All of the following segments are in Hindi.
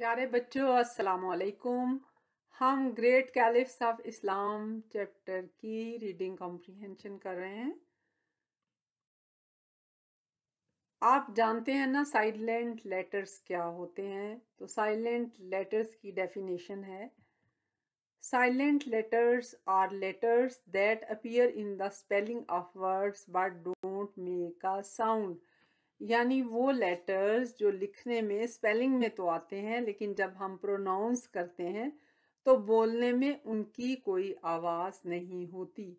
प्यारे बच्चों अस्सलाम वालेकुम हम great caliphs of Islam chapter की रीडिंग कॉम्प्रीहेंशन कर रहे हैं आप जानते हैं ना साइलेंट लेटर्स क्या होते हैं तो साइलेंट लेटर्स की डेफिनेशन है silent letters are letters that appear in the spelling of words but don't make a sound यानी वो लेटर्स जो लिखने में स्पेलिंग में तो आते हैं लेकिन जब हम प्रोनाउंस करते हैं तो बोलने में उनकी कोई आवाज़ नहीं होती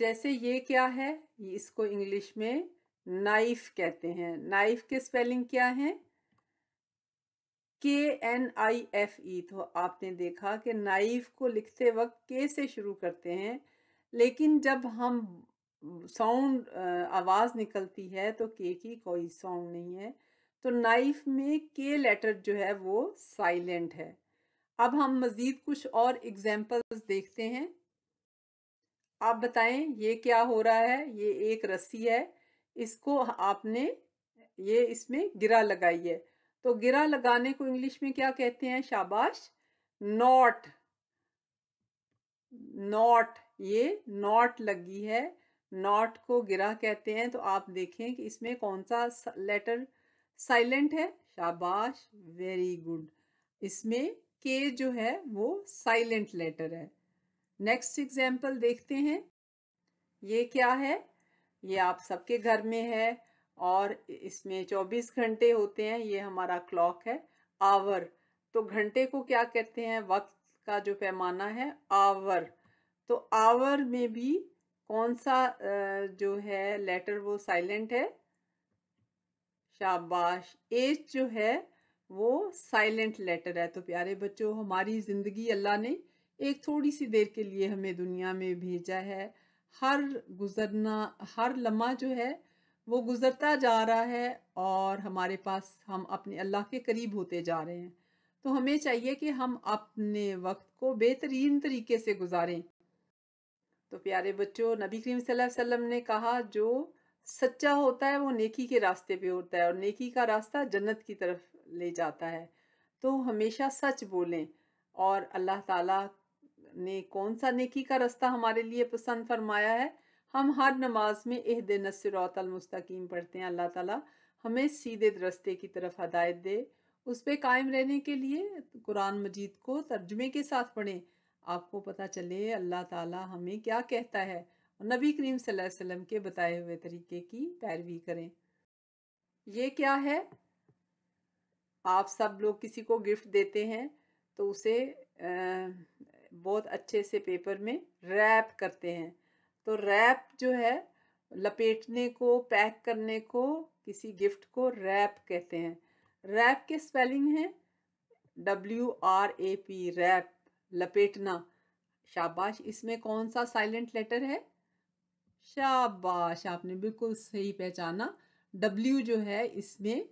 जैसे ये क्या है इसको इंग्लिश में नाइफ कहते हैं नाइफ के स्पेलिंग क्या है के एन आई एफ ई तो आपने देखा कि नाइफ को लिखते वक्त के से शुरू करते हैं लेकिन जब हम साउंड आवाज़ निकलती है तो के की कोई साउंड नहीं है तो नाइफ में के लेटर जो है वो साइलेंट है अब हम मज़ीद कुछ और एग्जांपल्स देखते हैं आप बताएं ये क्या हो रहा है ये एक रस्सी है इसको आपने ये इसमें गिरा लगाई है तो गिरा लगाने को इंग्लिश में क्या कहते हैं शाबाश नॉट नॉट ये नॉट लगी है नॉट को गिरा कहते हैं तो आप देखें कि इसमें कौन सा लेटर साइलेंट है शाबाश वेरी गुड इसमें के जो है वो साइलेंट लेटर है नेक्स्ट एग्जाम्पल देखते हैं ये क्या है ये आप सबके घर में है और इसमें 24 घंटे होते हैं ये हमारा क्लॉक है आवर तो घंटे को क्या कहते हैं वक्त का जो पैमाना है आवर तो आवर में भी कौन सा जो है लेटर वो साइलेंट है शाबाश एज जो है वो साइलेंट लेटर है तो प्यारे बच्चों हमारी ज़िंदगी अल्लाह ने एक थोड़ी सी देर के लिए हमें दुनिया में भेजा है हर गुज़रना हर लम्हा जो है वो गुज़रता जा रहा है और हमारे पास हम अपने अल्लाह के करीब होते जा रहे हैं तो हमें चाहिए कि हम अपने वक्त को बेहतरीन तरीके से गुजारें तो प्यारे बच्चों नबी करीम वसल्लम ने कहा जो सच्चा होता है वो नेकी के रास्ते पे होता है और नेकी का रास्ता जन्नत की तरफ ले जाता है तो हमेशा सच बोलें और अल्लाह ताला ने कौन सा नेकी का रास्ता हमारे लिए पसंद फरमाया है हम हर नमाज में एह दिन मुस्तकीम पढ़ते हैं अल्लाह ताला हमें सीधे रस्ते की तरफ हदायत दे उस पर कायम रहने के लिए कुरान मजीद को तर्जुमे के साथ पढ़ें आपको पता चले अल्लाह ताला हमें क्या कहता है नबी करीम वसल्लम के बताए हुए तरीके की पैरवी करें ये क्या है आप सब लोग किसी को गिफ्ट देते हैं तो उसे बहुत अच्छे से पेपर में रैप करते हैं तो रैप जो है लपेटने को पैक करने को किसी गिफ्ट को रैप कहते हैं रैप के स्पेलिंग हैं W R A P wrap लपेटना शाबाश इसमें कौन सा साइलेंट लेटर है शाबाश आपने बिल्कुल सही पहचाना डब्ल्यू जो है इसमें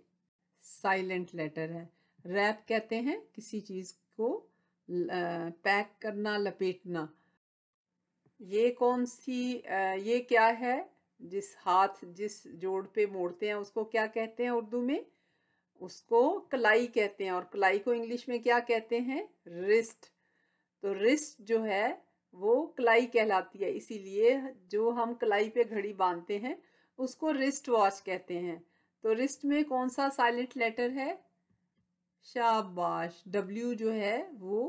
साइलेंट लेटर है रैप कहते हैं किसी चीज़ को पैक करना लपेटना ये कौन सी ये क्या है जिस हाथ जिस जोड़ पे मोड़ते हैं उसको क्या कहते हैं उर्दू में उसको कलाई कहते हैं और कलाई को इंग्लिश में क्या कहते हैं रिस्ट तो रिस्ट जो है वो कलाई कहलाती है इसीलिए जो हम कलाई पे घड़ी बांधते हैं उसको रिस्ट वॉच कहते हैं तो रिस्ट में कौन सा साइलेंट लेटर है शाबाश डब्ल्यू जो है वो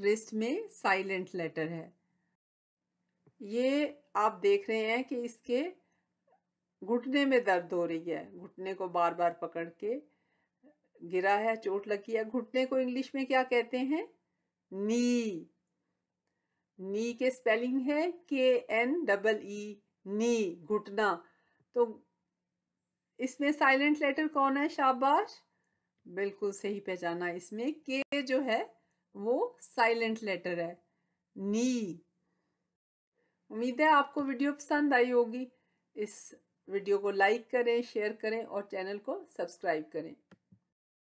रिस्ट में साइलेंट लेटर है ये आप देख रहे हैं कि इसके घुटने में दर्द हो रही है घुटने को बार बार पकड़ के गिरा है चोट लगी है घुटने को इंग्लिश में क्या कहते हैं नी नी के स्पेलिंग है के एन डबल ई नी घुटना तो इसमें साइलेंट लेटर कौन है शाबाश बिल्कुल सही पहचाना इसमें के जो है वो साइलेंट लेटर है नी उम्मीद है आपको वीडियो पसंद आई होगी इस वीडियो को लाइक करें शेयर करें और चैनल को सब्सक्राइब करें